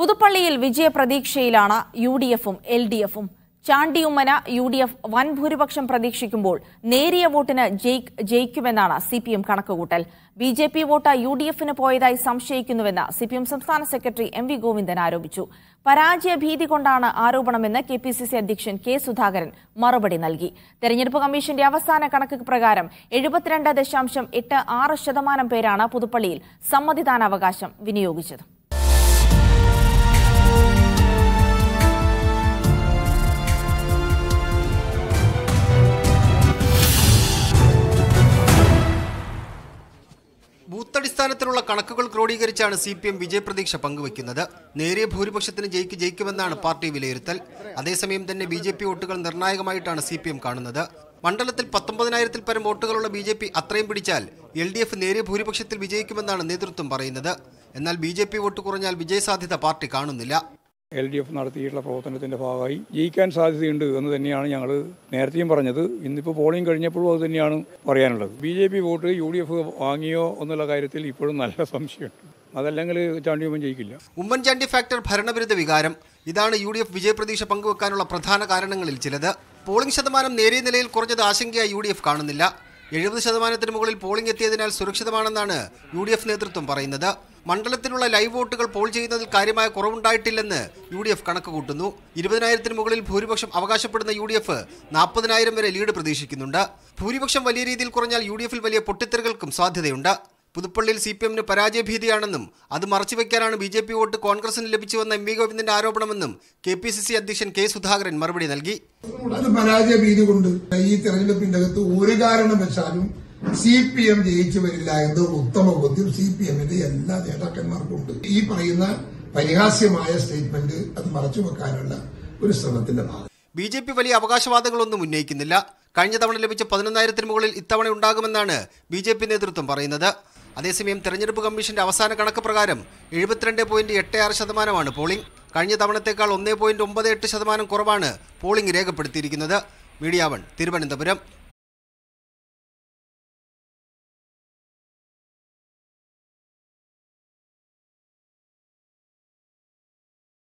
പുതുപ്പള്ളിയിൽ വിജയപ്രതീക്ഷയിലാണ് U D എഫും എൽ ഡി എഫും ചാണ്ടിയുമ്മന യു ഡി എഫ് വൻ ഭൂരിപക്ഷം പ്രതീക്ഷിക്കുമ്പോൾ നേരിയ വോട്ടിന് ജയിക്ക് ജയിക്കുമെന്നാണ് സി പി എം കണക്കുകൂട്ടൽ B J P vote U D എഫിന് പോയതായി സംശയിക്കുന്നുവെന്ന് സി പി എം സംസ്ഥാന സെക്രട്ടറി എം വി ഗോവിന്ദൻ ആരോപിച്ചു പരാജയ ഭീതി കൊണ്ടാണ് ആരോപണമെന്ന് കെ പി സി സി അധ്യക്ഷൻ കെ സുധാകരൻ മറുപടി നൽകി തെരഞ്ഞെടുപ്പ് കമ്മീഷന്റെ അവസാന കണക്ക് പ്രകാരം എഴുപത്തിരണ്ട് ദശാംശം എട്ട് ആറ് ശതമാനം പേരാണ് പുതുപ്പള്ളിയിൽ സമ്മതിദാനാവകാശം വിനിയോഗിച്ചത് അടിസ്ഥാനത്തിലുള്ള കണക്കുകൾ ക്രോഡീകരിച്ചാണ് സി പി എം വിജയപ്രതീക്ഷ പങ്കുവയ്ക്കുന്നത് നേരിയ ഭൂരിപക്ഷത്തിന് ജയിക്ക് ജയിക്കുമെന്നാണ് പാർട്ടി വിലയിരുത്തൽ അതേസമയം തന്നെ ബി ജെ പി വോട്ടുകൾ നിർണായകമായിട്ടാണ് സി പി എം കാണുന്നത് മണ്ഡലത്തിൽ പത്തൊമ്പതിനായിരത്തിൽ പരം വോട്ടുകളുള്ള ബി ജെ പി അത്രയും പിടിച്ചാൽ എൽ ഡി എഫ് നേരിയ ഭൂരിപക്ഷത്തിൽ വിജയിക്കുമെന്നാണ് നേതൃത്വം പറയുന്നത് എന്നാൽ ബി ജെ പി വോട്ട് കുറഞ്ഞാൽ വിജയസാധ്യത പാർട്ടി കാണുന്നില്ല എൽ ഡി എഫ് നടത്തിയിട്ടുള്ള പ്രവർത്തനത്തിൻ്റെ ഭാഗമായി ജയിക്കാൻ സാധ്യതയുണ്ട് എന്ന് തന്നെയാണ് ഞങ്ങൾ നേരത്തെയും പറഞ്ഞത് ഇന്നിപ്പോൾ പോളിംഗ് കഴിഞ്ഞപ്പോഴും അത് തന്നെയാണ് പറയാനുള്ളത് B J P vote U D F വാങ്ങിയോ എന്നുള്ള കാര്യത്തിൽ ഇപ്പോഴും നല്ല സംശയമുണ്ട് അതല്ലെങ്കിൽ ഉമ്മൻ ജയിക്കില്ല ഉമ്മൻചാണ്ടി ഫാക്ടർ ഭരണവിരുദ്ധ വികാരം ഇതാണ് യു ഡി എഫ് വിജയപ്രതീക്ഷ പങ്കുവെക്കാനുള്ള പ്രധാന കാരണങ്ങളിൽ ചിലത് പോളിംഗ് ശതമാനം നേരിയ നിലയിൽ കുറഞ്ഞത് ആശങ്കയായി യു ഡി എഫ് കാണുന്നില്ല എഴുപത് ശതമാനത്തിന് മുകളിൽ പോളിംഗ് എത്തിയതിനാൽ സുരക്ഷിതമാണെന്നാണ് യു ഡി എഫ് നേതൃത്വം പറയുന്നത് മണ്ഡലത്തിലുള്ള ലൈവ് വോട്ടുകൾ പോൾ ചെയ്യുന്നതിൽ കാര്യമായ കുറവുണ്ടായിട്ടില്ലെന്ന് യു ഡി എഫ് കണക്ക് കൂട്ടുന്നു ഇരുപതിനായിരത്തിന് മുകളിൽ ഭൂരിപക്ഷം അവകാശപ്പെടുന്ന യു ഡി എഫ് നാൽപ്പതിനായിരം വരെ ലീഡ് പ്രതീക്ഷിക്കുന്നുണ്ട് ഭൂരിപക്ഷം വലിയ രീതിയിൽ കുറഞ്ഞാൽ യു ഡി എഫിൽ വലിയ പൊട്ടിത്തെറികൾക്കും സാധ്യതയുണ്ട് പുതുപ്പള്ളിയിൽ സി പി എമ്മിന് പരാജയഭീതിയാണെന്നും അത് മറച്ചുവെക്കാനാണ് ബി ജെ പി വോട്ട് കോൺഗ്രസിന് ലഭിച്ചുവെന്ന എം വി ഗോവിന്ദന്റെ ആരോപണമെന്നും കെ പി സി സി അധ്യക്ഷൻ കെ സുധാകരൻ മറുപടി നൽകി പരാജയഭീതി കൊണ്ട് ഈ തെരഞ്ഞെടുപ്പിന്റെ അകത്ത് ഒരു കാരണം വെച്ചാലും സി പി എം ജയിച്ചു വരില്ല എന്ന ഉത്തമ ബോധ്യം സി പി എമ്മിന്റെ എല്ലാ നേതാക്കന്മാർക്കും ഉണ്ട് ഈ പറയുന്ന പരിഹാസ്യമായ സ്റ്റേറ്റ്മെന്റ് അത് മറച്ചു വെക്കാനുള്ള ഒരു ശ്രമത്തിന്റെ ഭാഗം ബി ജെ പി വലിയ അവകാശവാദങ്ങളൊന്നും ഉന്നയിക്കുന്നില്ല കഴിഞ്ഞ തവണ ലഭിച്ച പതിനൊന്നായിരത്തിന് മുകളിൽ ഇത്തവണ ഉണ്ടാകുമെന്നാണ് ബി ജെ പി നേതൃത്വം പറയുന്നത് അതേസമയം തെരഞ്ഞെടുപ്പ് കമ്മീഷന്റെ അവസാന കണക്ക് പ്രകാരം എഴുപത്തിരണ്ട് പോയിന്റ് എട്ട് ആറ് ശതമാനമാണ് പോളിംഗ് കഴിഞ്ഞ തവണത്തേക്കാൾ ഒന്നേ പോയിന്റ് ഒമ്പത് എട്ട് ശതമാനം കുറവാണ് പോളിംഗ് രേഖപ്പെടുത്തിയിരിക്കുന്നത് മീഡിയാവൺ തിരുവനന്തപുരം